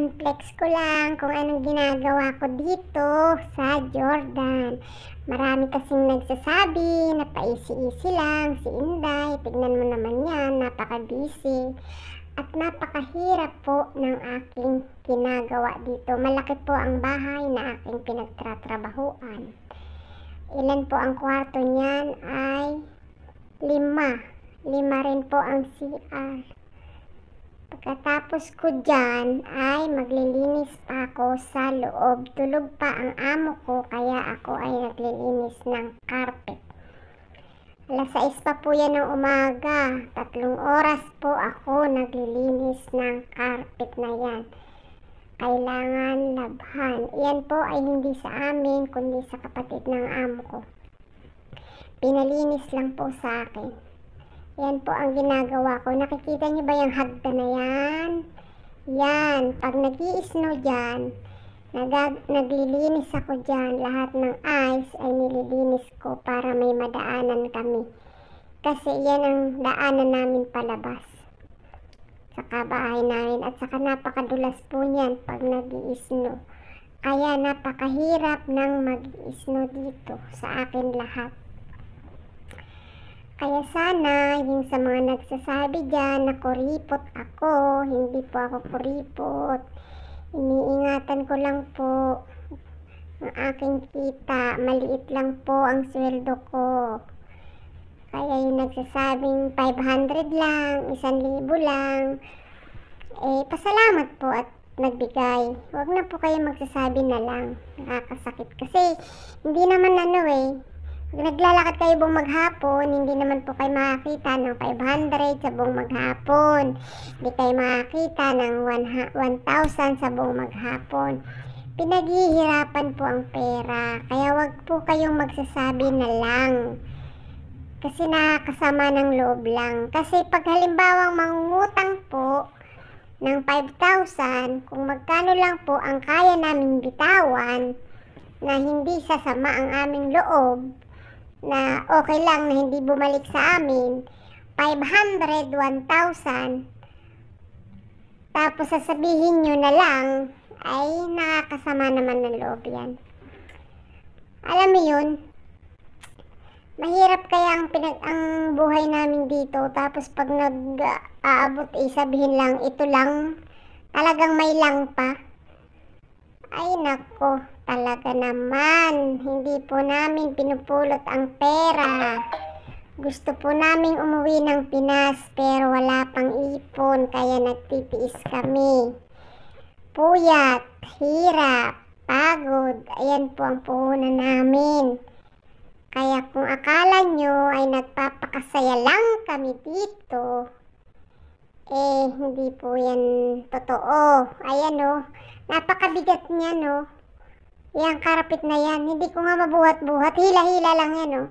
i-complex ko lang kung anong ginagawa ko dito sa Jordan. Marami kasing nagsasabi na paisi-isi lang si Inday. Tignan mo naman yan, napaka-busy. At napakahirap po ng aking ginagawa dito. Malaki po ang bahay na aking pinagtratrabahuan. Ilan po ang kwarto niyan ay lima. Lima rin po ang CR. Pagkatapos ko dyan ay maglilinis pa ako sa loob. Tulog pa ang amo ko kaya ako ay naglilinis ng carpet. Alas 6 pa po yan ng umaga. Tatlong oras po ako naglilinis ng carpet na yan. Kailangan labhan. Iyan po ay hindi sa amin kundi sa kapatid ng amo ko. Pinalinis lang po sa akin. Yan po ang ginagawa ko. Nakikita niyo ba yung hagda na yan? Yan. Pag nag snow dyan, naglilinis ako dyan. Lahat ng ice ay nililinis ko para may madaanan kami. Kasi yan ang daanan namin palabas sa kabahay namin at saka napakadulas po niyan pag nag snow Kaya napakahirap ng mag snow dito sa akin lahat. Kaya sana, yung sa mga nagsasabi dyan na kuripot ako, hindi po ako kuripot. Iniingatan ko lang po ang aking kita. Maliit lang po ang sweldo ko. Kaya yung nagsasabing 500 lang, 1,000 lang, eh, pasalamat po at nagbigay. Huwag na po kayo magsasabi na lang. Nakakasakit kasi hindi naman ano eh, naglalakad kayo buong maghapon, hindi naman po kayo makakita ng 500 sa buong maghapon. Hindi kayo makakita ng 1,000 sa buong maghapon. Pinaghihirapan po ang pera, kaya wag po kayong magsasabi na lang. Kasi nakakasama ng loob lang. Kasi pag halimbawang mangungutang po ng 5,000, kung magkano lang po ang kaya namin bitawan, na hindi sasama ang aming loob, na okay lang na hindi bumalik sa amin, 500, 1,000, tapos sasabihin nyo na lang, ay nakakasama naman ng loob yan. Alam mo yun, mahirap kaya ang, pinag ang buhay namin dito, tapos pag nag-aabot, eh, sabihin lang, ito lang, talagang may lang pa. Ay nako, talaga naman. Hindi po namin pinupulot ang pera. Gusto po naming umuwi ng Pinas pero wala pang ipon kaya nagtitiis kami. Puyat, hirap, pagod, ayan po ang puhunan namin. Kaya kung akala nyo ay nagpapakasaya lang kami dito, eh hindi po yan totoo. Ayan o, oh. napakabigat niya no. Oh. Yan, karapit na yan. Hindi ko nga mabuhat-buhat. Hila-hila lang yan no. Oh.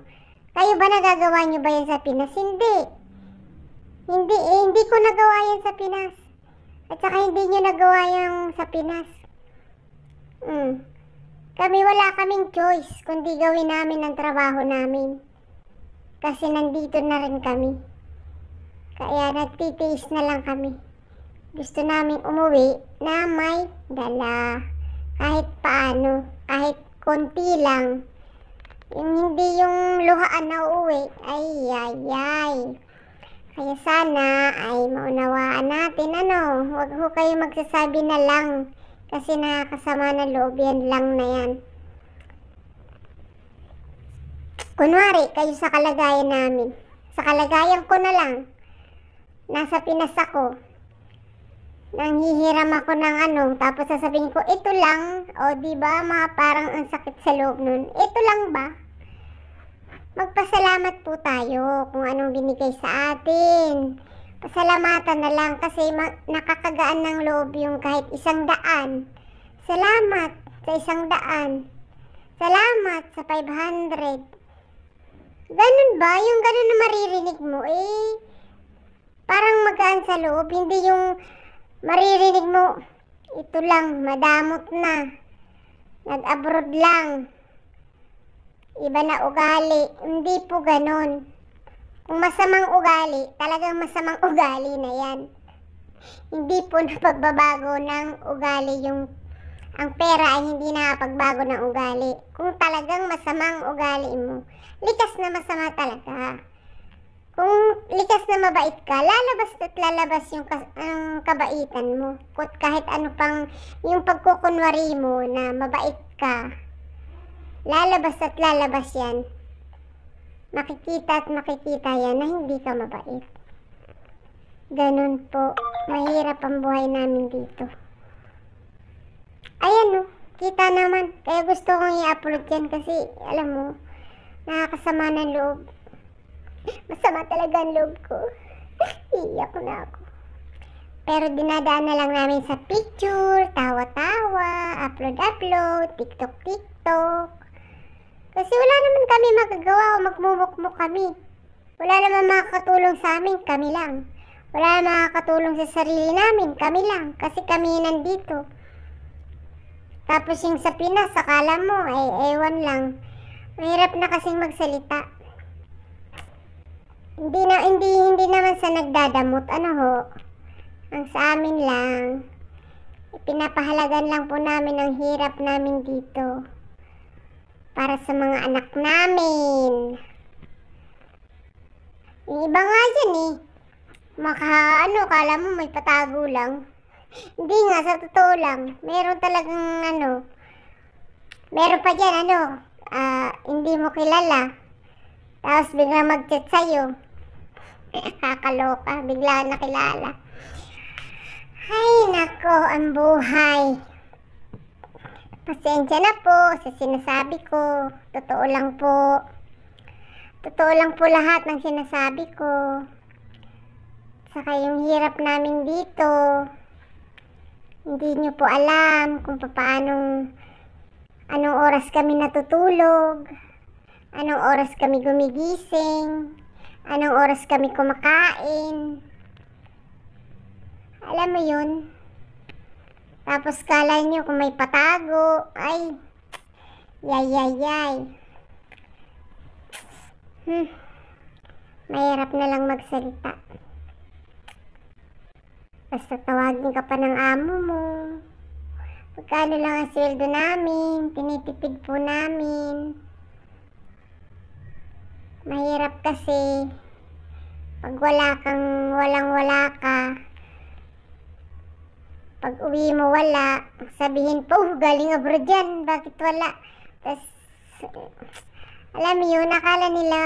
Kayo ba nagagawa nyo ba yan sa Pinas? Hindi. Hindi eh, hindi ko nagawa yan sa Pinas. At saka hindi nyo nagawa yung sa Pinas. Mm. Kami wala kaming choice kundi gawin namin ang trabaho namin. Kasi nandito na rin kami. Kaya nagtitiis na lang kami. Gusto namin umuwi na may dala. Kahit paano, kahit konti lang. Yung hindi yung luhaan na uuwi, ay, ay, ay. Kaya sana ay maunawaan natin, ano, huwag ho kayo magsasabi na lang. Kasi nakakasama na loob yan lang na yan. Kunwari, kayo sa kalagayan namin. Sa kalagayan ko na lang, nasa Pinas ako, nanghihiram ako ng anong, tapos sasabihin ko, ito lang, o di ba mga parang ang sakit sa loob nun, ito lang ba? Magpasalamat po tayo kung anong binigay sa atin. Pasalamatan na lang kasi nakakagaan ng loob yung kahit isang daan. Salamat sa isang daan. Salamat sa 500. Ganun ba? Yung ganun na maririnig mo eh parang magaan sa loob. Hindi yung maririnig mo, ito lang, madamot na. Nag-abroad lang. Iba na ugali. Hindi po ganon. Kung masamang ugali, talagang masamang ugali na yan. Hindi po napagbabago ng ugali yung ang pera ay hindi nakapagbago ng ugali. Kung talagang masamang ugali mo, likas na masama talaga. Kung likas na mabait ka, lalabas at lalabas yung kas, ang kabaitan mo. Kahit ano pang yung pagkukunwari mo na mabait ka, lalabas at lalabas yan. Makikita at makikita yan na hindi ka mabait. Ganun po, mahirap ang buhay namin dito. Ayan o, kita naman. Kaya gusto kong i-upload yan kasi, alam mo, nakakasama ng loob. Masama talaga ang loob ko. Iiyak na ako. Pero dinadaan na lang namin sa picture, tawa-tawa, upload-upload, tiktok-tiktok. Kasi wala naman kami magagawa o magmumukmuk kami. Wala naman makakatulong sa amin, kami lang. Wala naman makakatulong sa sarili namin, kami lang. Kasi kami nandito. Tapos yung sa Pinas, akala mo, ay eh, ewan lang. Mahirap na kasing magsalita. Hindi na hindi hindi naman sa nagdadamot ano ho. Ang sa amin lang pinapahalagan lang po namin ang hirap namin dito para sa mga anak namin. Yung iba nga dyan eh. Maka ano, kala mo may patago lang. Hindi nga, sa totoo lang. Meron talagang ano, meron pa dyan ano, uh, hindi mo kilala. Tapos bigla mag-chat sa'yo. Nakakaloka, bigla nakilala. Ay, nako, ang buhay. Pasensya na po sa sinasabi ko. Totoo lang po. Totoo lang po lahat ng sinasabi ko. Saka yung hirap namin dito. Hindi nyo po alam kung paano anong oras kami natutulog, anong oras kami gumigising, anong oras kami kumakain. Alam mo yun? Tapos kala nyo kung may patago. Ay, yay, yay, yay. Hmm. Mahirap na lang magsalita. Basta tawagin ka pa ng amo mo. Pagkano lang ang sweldo namin, tinitipid po namin. Mahirap kasi pag wala kang walang wala ka pag uwi mo wala sabihin po oh, galing abroad yan bakit wala tapos alam niyo nakala nila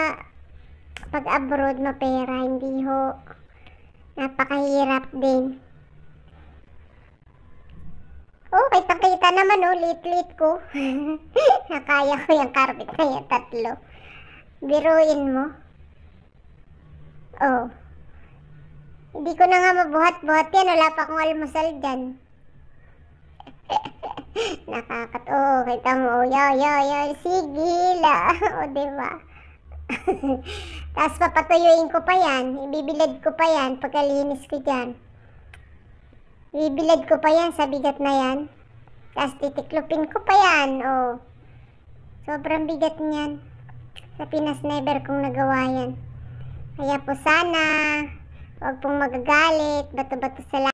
pag abroad mapera hindi ho napakahirap din oh kay pakita naman oh ulit lit ko nakaya ko yung carpet na yung tatlo biruin mo. Oh. Hindi ko na nga mabuhat-buhat yan. Wala pa akong almusal dyan. Nakakat. Oo, oh, kita mo. Oh, yo, yo, yo. Sige la. o, oh, diba? Tapos papatuyuin ko pa yan. Ibibilad ko pa yan pagkalinis ko dyan. Ibibilad ko pa yan sa bigat na yan. Tapos titiklupin ko pa yan. Oh. Sobrang bigat niyan sa Pinas never kong nagawa yan. Kaya po sana, huwag pong magagalit, bato-bato sa